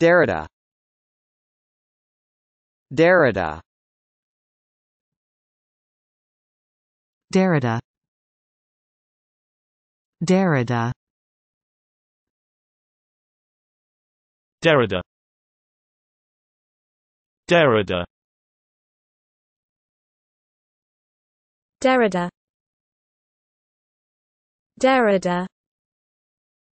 Derrida Derrida Derrida Derrida Derrida Derrida Derrida Derrida